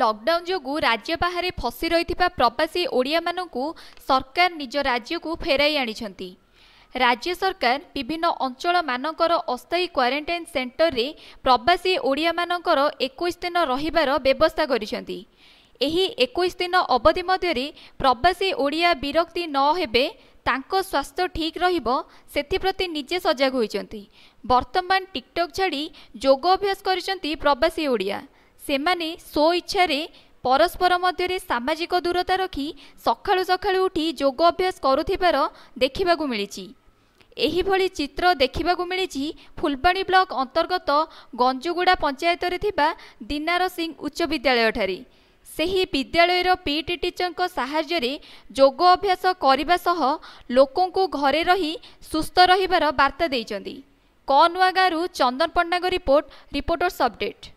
lockdown ଯୋଗୁଁ ରାଜ୍ୟ ବାହାରେ ଫସି ରହିଥିବା ପ୍ରବାସୀ ଓଡ଼ିଆମାନଙ୍କୁ ସରକାର ନିଜ ରାଜ୍ୟକୁ ଫେରାଇ ଆଣିଛନ୍ତି ରାଜ୍ୟ ସରକାର ବିଭିନ୍ନ ଅଞ୍ଚଳମାନଙ୍କର ଅସ୍ଥାୟୀ କ୍ୱାରେଣ୍ଟାଇନ୍ ସେଣ୍ଟରରେ ପ୍ରବାସୀ ଓଡ଼ିଆମାନଙ୍କର ଏକୋଇଶ ଦିନ ରହିବାର ବ୍ୟବସ୍ଥା କରିଛନ୍ତି ଏହି ଏକୋଇଶ ଦିନ ଅବଧି ମଧ୍ୟରେ ପ୍ରବାସୀ ଓଡ଼ିଆ ବିରକ୍ତି ନ ହେବେ ତାଙ୍କ ସ୍ୱାସ୍ଥ୍ୟ ଠିକ୍ ରହିବ ସେଥିପ୍ରତି ନିଜେ ସଜାଗ ହୋଇଛନ୍ତି ବର୍ତ୍ତମାନ ଟିକ୍ଟକ୍ ଛାଡ଼ି ଯୋଗ ଅଭ୍ୟାସ କରିଛନ୍ତି ପ୍ରବାସୀ ଓଡ଼ିଆ ସେମାନେ ସ୍ୱ ଇଚ୍ଛାରେ ପରସ୍ପର ମଧ୍ୟରେ ସାମାଜିକ ଦୂରତା ରଖି ସକାଳୁ ସକାଳୁ ଉଠି ଯୋଗ ଅଭ୍ୟାସ କରୁଥିବାର ଦେଖିବାକୁ ମିଳିଛି ଏହିଭଳି ଚିତ୍ର ଦେଖିବାକୁ ମିଳିଛି ଫୁଲବାଣୀ ବ୍ଲକ ଅନ୍ତର୍ଗତ ଗଞ୍ଜୁଗୁଡ଼ା ପଞ୍ଚାୟତରେ ଥିବା ଦିନାର ସିଂ ଉଚ୍ଚ ବିଦ୍ୟାଳୟଠାରେ ସେହି ବିଦ୍ୟାଳୟର ପିଇଟି ଟିଚରଙ୍କ ସାହାଯ୍ୟରେ ଯୋଗ ଅଭ୍ୟାସ କରିବା ସହ ଲୋକଙ୍କୁ ଘରେ ରହି ସୁସ୍ଥ ରହିବାର ବାର୍ତ୍ତା ଦେଇଛନ୍ତି କନୁଆ ଗାଁରୁ ଚନ୍ଦନ ପଣ୍ଡାଙ୍କ ରିପୋର୍ଟ ରିପୋର୍ଟର୍ସ ଅପଡେଟ୍